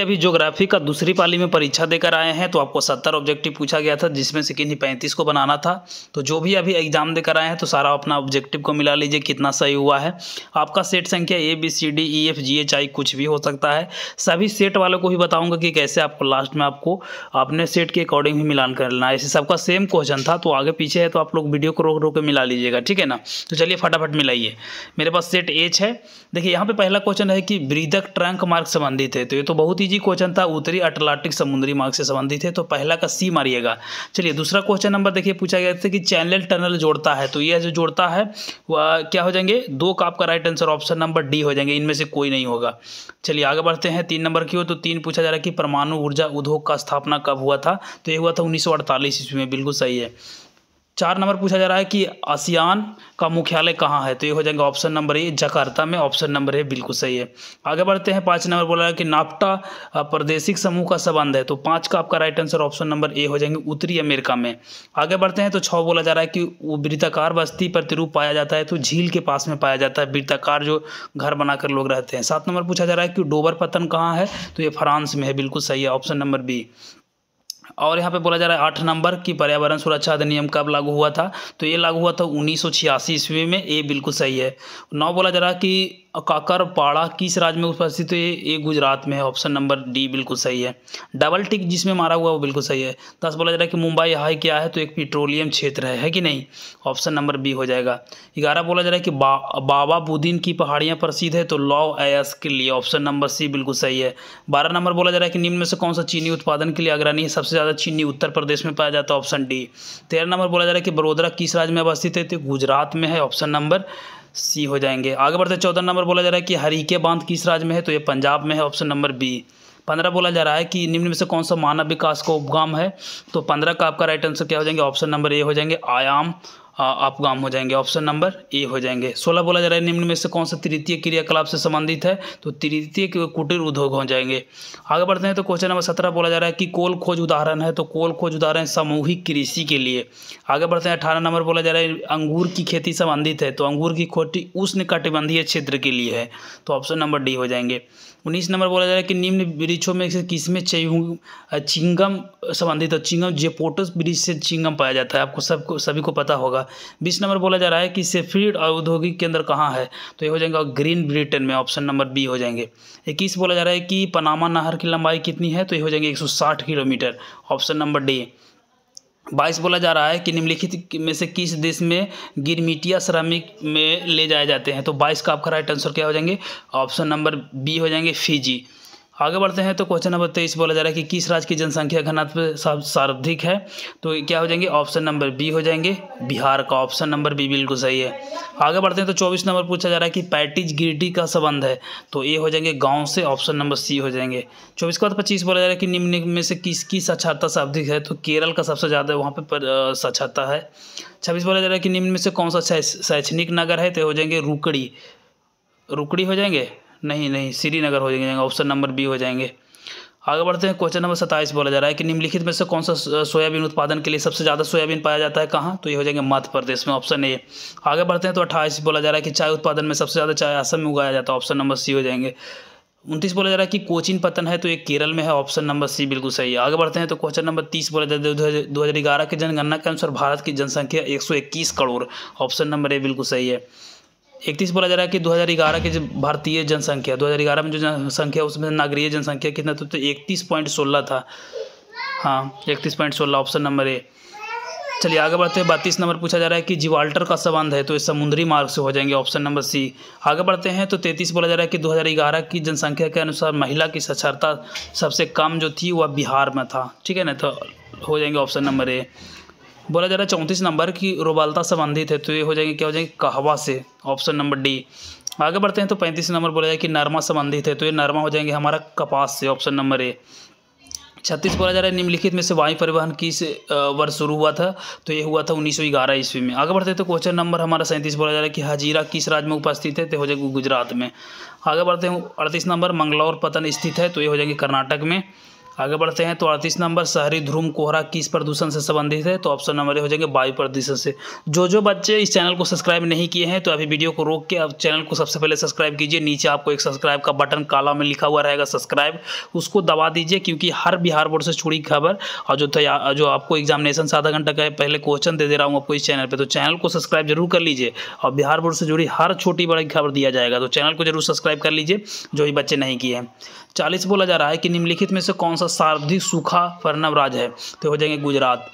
अभी ज्योग्राफी का दूसरी पाली में परीक्षा देकर आए हैं तो आपको सत्तर ऑब्जेक्टिव पूछा गया था जिसमें से किन्हीं पैंतीस को बनाना था तो जो भी अभी एग्जाम देकर आए हैं तो सारा अपना ऑब्जेक्टिव को मिला लीजिए कितना सही हुआ है आपका सेट संख्या A B C D E F G H I कुछ भी हो सकता है सभी सेट वालों को ही बताऊँगा कि कैसे आपको लास्ट में आपको अपने सेट के अकॉर्डिंग ही मिलान कर लेना है ऐसे सबका सेम क्वेश्चन था तो आगे पीछे है तो आप लोग वीडियो को रोक रोक के मिला लीजिएगा ठीक है ना तो चलिए फटाफट मिलाइए मेरे पास सेट एच है देखिए यहाँ पर पहला क्वेश्चन है कि वृद्धक ट्रंक मार्क संबंधित है तो ये तो बहुत ही क्वेश्चन था उत्तरी अटलांटिक समुद्री मार्ग से संबंधित है तो पहला का सी मारिएगा चलिए दूसरा क्वेश्चन नंबर देखिए पूछा गया था कि चैनल टनल जोड़ता है तो यह जो जोड़ता है वह क्या हो जाएंगे दो का आपका right answer option number D हो जाएंगे इनमें से कोई नहीं होगा चलिए आगे बढ़ते हैं तीन नंबर की हो तो तीन पूछा जा रहा है कि परमाणु ऊर्जा उद्योग का स्थापना कब हुआ था तो यह हुआ था उन्नीस ईस्वी में बिल्कुल सही है चार नंबर पूछा जा रहा है कि आसियान का मुख्यालय कहाँ है तो ये हो जाएगा ऑप्शन नंबर ए जकार्ता में ऑप्शन नंबर ए बिल्कुल सही है आगे बढ़ते हैं पाँच नंबर बोला है कि नाप्टा प्रदेशिक समूह का संबंध है तो पाँच का आपका right answer option number A हो जाएंगे उत्तरी अमेरिका में आगे बढ़ते हैं तो छः बोला जा रहा है कि वृत्ताकार बस्ती प्रतिरूप पाया जाता है तो झील के पास में पाया जाता है वृत्ताकार जो घर बनाकर लोग रहते हैं सात नंबर पूछा जा रहा है कि डोबर पतन कहाँ है तो ये फ्रांस में है बिल्कुल सही है ऑप्शन नंबर बी और यहाँ पे बोला जा रहा है आठ नंबर कि पर्यावरण सुरक्षा अधिनियम कब लागू हुआ था तो ये लागू हुआ था उन्नीस ईस्वी में ये बिल्कुल सही है नौ बोला जा रहा है कि काकरपाड़ा किस राज्य में उपस्थित है ये गुजरात में है ऑप्शन नंबर डी बिल्कुल सही है डबल टिक जिसमें मारा हुआ वो बिल्कुल सही है दस बोला जा रहा है कि मुंबई हाई क्या है तो एक पेट्रोलियम क्षेत्र है है कि नहीं ऑप्शन नंबर बी हो जाएगा ग्यारह बोला जा रहा है कि बा, बाबा बुद्दीन की पहाड़ियाँ प्रसिद्ध है तो लॉ एस के लिए ऑप्शन नंबर सी बिल्कुल सही है बारह नंबर बोला जा रहा है कि निम्न में से कौन सा चीनी उत्पादन के लिए अग्रणी है सबसे ज़्यादा चीनी उत्तर प्रदेश में पाया जाता है ऑप्शन डी तेरह नंबर बोला जा रहा है कि बड़ोदरा किस राज्य में अवस्थित है तो गुजरात में है ऑप्शन नंबर सी हो जाएंगे आगे बढ़ते चौदह नंबर बोला जा रहा है कि हरीके बांध किस राज्य में है तो ये पंजाब में है ऑप्शन नंबर बी पंद्रह बोला जा रहा है कि निम्न में से कौन सा मानव विकास का उपगाम है तो पंद्रह का आपका राइट आंसर क्या हो जाएंगे ऑप्शन नंबर ए हो जाएंगे आयाम आप गाम हो जाएंगे ऑप्शन नंबर ए हो जाएंगे सोलह बोला जा रहा है निम्न में से कौन सा तृतीय क्रियाकलाप से संबंधित है तो तृतीय कुटीर उद्योग हो जाएंगे आगे बढ़ते हैं तो क्वेश्चन नंबर सत्रह बोला जा रहा है कि कोल खोज उदाहरण है तो कोल खोज उदाहरण सामूहिक कृषि के लिए आगे बढ़ते हैं अठारह नंबर बोला जा रहा है अंगूर की खेती संबंधित है तो अंगूर की खोटी उष्ण कटिबंधीय क्षेत्र के लिए है तो ऑप्शन नंबर डी हो जाएंगे उन्नीस नंबर बोला जा रहा है कि निम्न वृक्षों में से किसमें चिंग चिंगम संबंधित है चिंगम जेपोटस वृक्ष से चिंगम पाया जाता है आपको सबको सभी को पता होगा बीस नंबर बोला जा रहा है कि सेफ्रीड औद्योगिक केंद्र कहाँ है तो ये हो जाएगा ग्रीन ब्रिटेन में ऑप्शन नंबर बी हो जाएंगे इक्कीस बोला जा रहा है कि पनामा नहर की लंबाई कितनी है तो ये हो जाएंगे एक किलोमीटर ऑप्शन नंबर डी बाईस बोला जा रहा है कि निम्नलिखित में से किस देश में गिरमिटिया श्रमिक में ले जाए जाते हैं तो बाईस का आपका राइट आंसर क्या हो जाएंगे ऑप्शन नंबर बी हो जाएंगे फिजी आगे बढ़ते हैं तो क्वेश्चन नंबर तेईस बोला जा रहा है कि किस राज्य की जनसंख्या घनत्व सर्वाधिक है तो क्या हो जाएंगे ऑप्शन नंबर बी हो जाएंगे बिहार का ऑप्शन नंबर बी बिल्कुल सही है आगे बढ़ते हैं तो चौबीस नंबर पूछा जा रहा है कि पैटिज गिरटी का संबंध है तो ए हो जाएंगे गाँव से ऑप्शन नंबर सी हो जाएंगे चौबीस के बाद पच्चीस बोला जा रहा है कि निम्न में से किसकी साक्षरता सर्वाधिक है तो केरल का सबसे ज़्यादा वहाँ पर साक्षरता है छब्बीस बोला जा रहा है कि निम्न में से कौन सा शैक्षणिक नगर है तो हो जाएंगे रुकड़ी रुकड़ी हो जाएंगे नहीं नहीं श्रीनगर हो जाएंगे ऑप्शन नंबर बी हो जाएंगे आगे बढ़ते हैं क्वेश्चन नंबर सत्ताईस बोला जा रहा है कि निम्नलिखित में से कौन सा सोयाबीन उत्पादन के लिए सबसे ज़्यादा सोयाबीन पाया जाता है कहाँ तो ये हो जाएंगे मध्य प्रदेश में ऑप्शन ए आगे बढ़ते हैं तो अट्ठाईस बोला जा रहा है कि चाय उत्पादन में सबसे ज़्यादा चाय असम में उगाया जाता है ऑप्शन नंबर सी हो जाएंगे उनतीस बोला जा रहा है कि कोचिन पतन है तो ये केरल में है ऑप्शन नंबर सी बिल्कुल सही है आगे बढ़ते हैं तो क्वेश्चन नंबर तीस बोला जाए है दो हज़ार ग्यारह के जनगणना के अनुसार भारत की जनसंख्या एक सौ इक्कीस करोड़ ऑप्शन नंबर ए बिल्कुल सही है इकतीस बोला जा रहा है कि 2011 के जो भारतीय जनसंख्या 2011 में जो जनसंख्या उसमें नागरीय जनसंख्या कितना तो इकतीस पॉइंट सोलह था हाँ इकतीस पॉइंट सोलह ऑप्शन नंबर ए चलिए आगे बढ़ते हैं बत्तीस नंबर पूछा जा रहा है कि जीवाल्टर का संबंध है तो ये समुद्री मार्ग से हो जाएंगे ऑप्शन नंबर सी आगे बढ़ते हैं तो तैंतीस बोला जा रहा है कि दो की जनसंख्या के अनुसार महिला की साक्षरता सबसे कम जो थी वह बिहार में था ठीक है ना तो हो जाएंगे ऑप्शन नंबर ए बोला जा रहा है चौंतीस नंबर की रुबालता संबंधित है तो ये हो जाएंगे क्या हो जाएंगे कहवा से ऑप्शन नंबर डी आगे बढ़ते हैं तो पैंतीस नंबर बोला जाए कि नरमा संबंधित है तो ये नरमा हो जाएंगे हमारा कपास से ऑप्शन नंबर ए छत्तीस बोला जा रहा है निम्नलिखित में से वायु परिवहन किस वर्ष शुरू हुआ था तो ये हुआ था उन्नीस सौ ग्यारह ईस्वी में आगे बढ़ते हैं तो क्वेश्चन नंबर हमारा सैंतीस बोला जा रहा है कि हजीरा किस राज्य में उपस्थित है तो हो जाएगी गुजरात में आगे बढ़ते हैं अड़तीस नंबर मंगलौर पतन स्थित है तो ये हो जाएंगे कर्नाटक में आगे बढ़ते हैं तो अड़तीस नंबर शहरी ध्रुम कोहरा किस प्रदूषण से संबंधित है तो ऑप्शन नंबर हो जाएंगे वायु प्रदूषण से जो जो बच्चे इस चैनल को सब्सक्राइब नहीं किए हैं तो अभी वीडियो को रोक के अब चैनल को सबसे पहले सब्सक्राइब कीजिए नीचे आपको एक सब्सक्राइब का बटन काला में लिखा हुआ रहेगा सब्सक्राइब उसको दबा दीजिए क्योंकि हर बिहार बोर्ड से छुड़ी खबर और जो जो आपको एग्जामिनेशन से आधा घंटा का पहले क्वेश्चन दे दे रहा हूँ आपको इस चैनल पर तो चैनल को सब्सक्राइब जरूर कर लीजिए और बिहार बोर्ड से जुड़ी हर छोटी बड़ी खबर दिया जाएगा तो चैनल को जरूर सब्सक्राइब कर लीजिए जो भी बच्चे नहीं किए हैं चालीस बोला जा रहा है कि निम्नलिखित में से कौन सा शाब्दिक सूखा वर्णव राज्य है तो हो जाएंगे गुजरात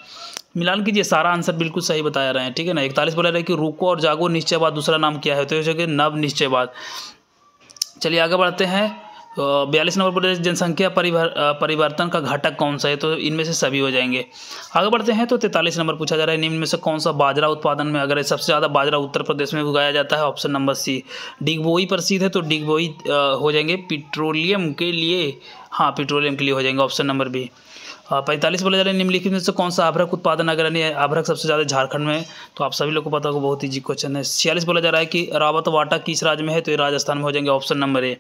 मिलान कीजिए सारा आंसर बिल्कुल सही बताया रहे हैं ठीक है ना इकतालीस बोला रहा है कि रुको और जागो निश्चयवाद दूसरा नाम क्या है तो हो जाएगा नव निश्चयवाद चलिए आगे बढ़ते हैं तो बयालीस नंबर पर जनसंख्या परिवर्तन का घटक कौन सा है तो इनमें से सभी हो जाएंगे आगे बढ़ते हैं तो तैंतालीस नंबर पूछा जा रहा है निम्न में से कौन सा बाजरा उत्पादन में अगर सबसे ज़्यादा बाजरा उत्तर प्रदेश में उगाया जाता है ऑप्शन नंबर सी डिगबोई प्रसिद्ध है तो डिगबोई हो जाएंगे पेट्रोलियम के लिए हाँ पेट्रोलियम के लिए हो जाएंगे ऑप्शन नंबर बी पैंतालीस बोला जा रहा है निम्नलिखित में से कौन सा अभ्रक उत्पादन अगर नहीं अभ्रक सबसे ज़्यादा झारखंड में तो आप सभी लोग को पता होगा बहुत जी क्वेश्चन है छियालीस बोला जा रहा है कि रावत वाटा किस राज्य में है तो ये राजस्थान में हो जाएंगे ऑप्शन नंबर ए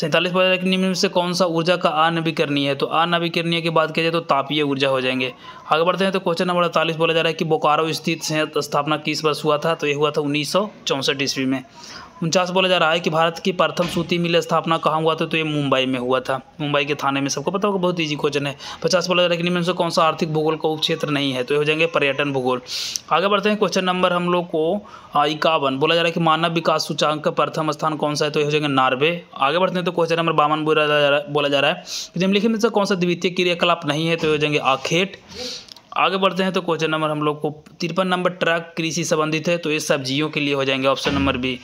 सैंतालीस पद निम्न से कौन सा ऊर्जा का अनवीकरणीय है तो अनवीकरणीय की बात जाए तो तापीय ऊर्जा हो जाएंगे आगे बढ़ते हैं तो क्वेश्चन नंबर अड़तालीस बोला जा रहा है कि बोकारो स्थित संयंत्र स्थापना किस वर्ष हुआ था तो ये हुआ था उन्नीस ईस्वी में उनचास बोला जा रहा है कि भारत की प्रथम सूती मिल स्थापना कहाँ हुआ था तो ये मुंबई में हुआ था मुंबई के थाने में सबको पता होगा बहुत ईजी क्वेश्चन है पचास बोला जा रहा है कि निम्न से कौन सा आर्थिक भूगोल का उपक्षेत्र नहीं है तो ये हो जाएंगे पर्यटन भूगोल आगे बढ़ते हैं क्वेश्चन नंबर हम लोग को इक्यावन बोला जा रहा है कि मानव विकास सूचांक का प्रथम स्थान कौन सा है तो ये हो जाएंगे नार्वे आगे बढ़ते हैं तो क्वेश्चन नंबर बावन बोला जा रहा है बोला जा रहा है जब लिखे में से कौन सा द्वितीय क्रियाकलाप नहीं है तो ये हो जाएंगे आखेट आगे बढ़ते हैं तो क्वेश्चन नंबर हम लोग को तिरपन नंबर ट्रक कृषि संबंधित है तो ये सब्जियों के लिए हो जाएंगे ऑप्शन नंबर बी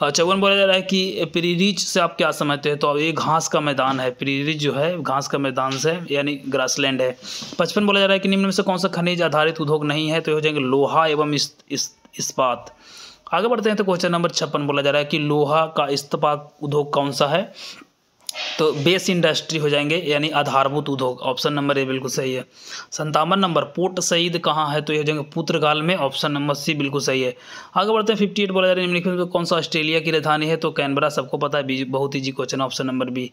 हाँ, चौवन बोला जा रहा है कि प्रीरीच से आप क्या समझते हैं तो अब ये घास का मैदान है प्रीरीच जो है घास का मैदान से यानी ग्रासलैंड है पचपन बोला जा रहा है कि निम्न में से कौन सा खनिज आधारित उद्योग नहीं है तो ये हो जाएंगे लोहा एवं इस, इस, इस्पात आगे बढ़ते हैं तो क्वेश्चन नंबर छप्पन बोला जा रहा है कि लोहा का इस्पात उद्योग कौन सा है तो बेस इंडस्ट्री हो जाएंगे यानी आधारभूत उद्योग ऑप्शन नंबर ए बिल्कुल सही है संतावन नंबर पोर्ट सईद कहाँ है तो ये हो जाएंगे पुत्रकाल में ऑप्शन नंबर सी बिल्कुल सही है आगे बढ़ते हैं फिफ्टी एट बोला जा रहा है कौन सा ऑस्ट्रेलिया की राजधानी है तो कैनबरा सबको पता है बहुत easy question option number B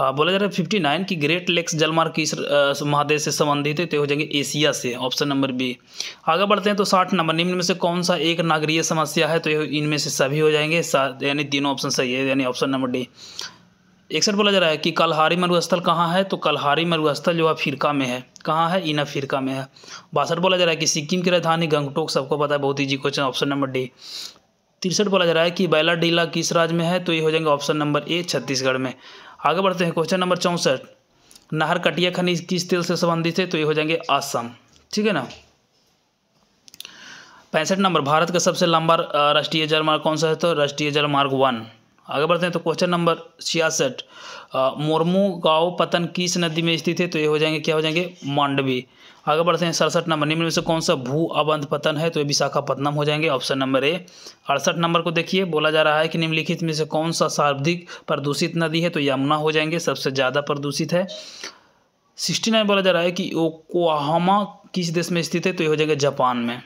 बोला जा रहा है फिफ्टी नाइन की ग्रेट लेक्स जलमार्ग किस महादेश से संबंधित है तो हो जाएंगे एशिया से ऑप्शन नंबर बी आगे बढ़ते हैं तो साठ नंबर निम्न में से कौन सा एक नागरीय समस्या है तो इनमें से सभी हो जाएंगे यानी तीनों ऑप्शन सही है यानी ऑप्शन नंबर डी इकसठ बोला जा रहा है कि कलहारी मरुस्थल कहाँ है तो कलहारी मरुस्थल जो है फिरका में है कहाँ है इना फिरका में है बासठ बोला जा रहा है कि सिक्किम की राजधानी गंगटोक सबको पता है बहुत easy question option number D तिरसठ बोला जा रहा है कि बैला डीला किस राज्य में है तो ये हो जाएंगे ऑप्शन नंबर ए छत्तीसगढ़ में आगे बढ़ते हैं क्वेश्चन नंबर चौंसठ नहर कटिया खनिज किस तेल से संबंधित है तो ये हो जाएंगे आसम ठीक है ना पैंसठ नंबर भारत का सबसे लंबा राष्ट्रीय जलमार्ग कौन सा है तो राष्ट्रीय जलमार्ग वन आगे बढ़ते हैं तो क्वेश्चन नंबर छियासठ मोरमू गांव पतन किस नदी में स्थित है तो ये हो जाएंगे क्या हो जाएंगे मांडवी आगे बढ़ते हैं सड़सठ नंबर निम्न में से कौन सा भू अबंध पतन है तो ये विशाखापत्तनम हो जाएंगे ऑप्शन नंबर ए अड़सठ नंबर को देखिए बोला जा रहा है कि निम्नलिखित में से कौन सा सर्वाधिक प्रदूषित नदी है तो यमुना हो जाएंगे सबसे ज़्यादा प्रदूषित है सिक्सटी नाइन बोला जा रहा है कि ओकोहामा किस देश में स्थित है तो ये हो जाएगा जापान में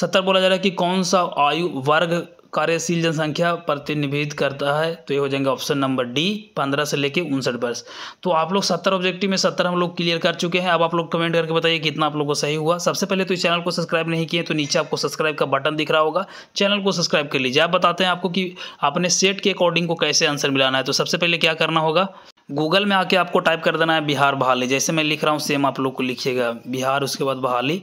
सत्तर बोला जा रहा है कि कौन सा आयु वर्ग कार्यशील जनसंख्या प्रतिनिधित्व करता है तो ये हो जाएंगे ऑप्शन नंबर डी पंद्रह से लेके उनसठ वर्ष तो आप लोग सत्तर ऑब्जेक्टिव में सत्तर हम लोग क्लियर कर चुके हैं अब आप लोग कमेंट करके बताइए कितना आप लोगों को सही हुआ सबसे पहले तो इस चैनल को सब्सक्राइब नहीं किए तो नीचे आपको सब्सक्राइब का बटन दिख रहा होगा चैनल को सब्सक्राइब कर लीजिए आप बताते हैं आपको कि अपने सेट के अकॉर्डिंग को कैसे आंसर मिलाना है तो सबसे पहले क्या करना होगा गूगल में आके आपको टाइप कर देना है बिहार बहाली जैसे मैं लिख रहा हूँ सेम आप लोग को लिखिएगा बिहार उसके बाद बहाली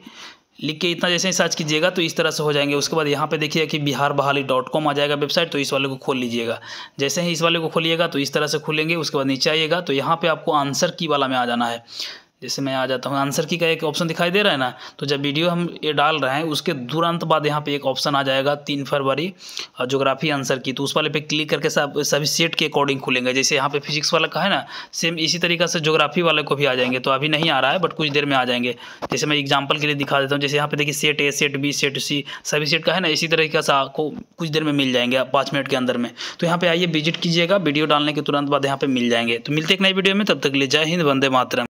लिख के इतना जैसे ही सर्च कीजिएगा तो इस तरह से हो जाएंगे उसके बाद यहाँ पे देखिए कि बिहार बहाली डॉट कॉम आ जाएगा वेबसाइट तो इस वाले को खोल लीजिएगा जैसे ही इस वाले को खोलिएगा तो इस तरह से खुलेंगे उसके बाद नीचे आइएगा तो यहाँ पे आपको आंसर की वाला में आ जाना है जैसे मैं आ जाता हूँ आंसर की का एक ऑप्शन दिखाई दे रहा है ना तो जब वीडियो हम ये डाल रहे हैं उसके तुरंत बाद यहाँ पे एक ऑप्शन आ जाएगा तीन फरवरी जोग्राफी आंसर की तो उस वाले पे क्लिक करके सब सभी सेट के अकॉर्डिंग खुलेंगे जैसे यहाँ पे फिजिक्स वाला का है ना सेम इसी तरीका से जोग्राफी वाले को भी आ जाएंगे तो अभी नहीं आ रहा है बट कुछ देर में आ जाएंगे जैसे मैं एग्जाम्पल के लिए दिखा देता हूँ जैसे यहाँ पे देखिए set A set B set C सभी सेट का है ना इसी तरीके से आपको कुछ देर में मिल जाएंगे पाँच मिनट के अंदर में तो यहाँ पर आइए विजिट कीजिएगा वीडियो डालने के तुरंत बाद यहाँ पर मिल जाएंगे तो मिलते एक नई वीडियो में तब तक ले जय हिंद वंदे मातरम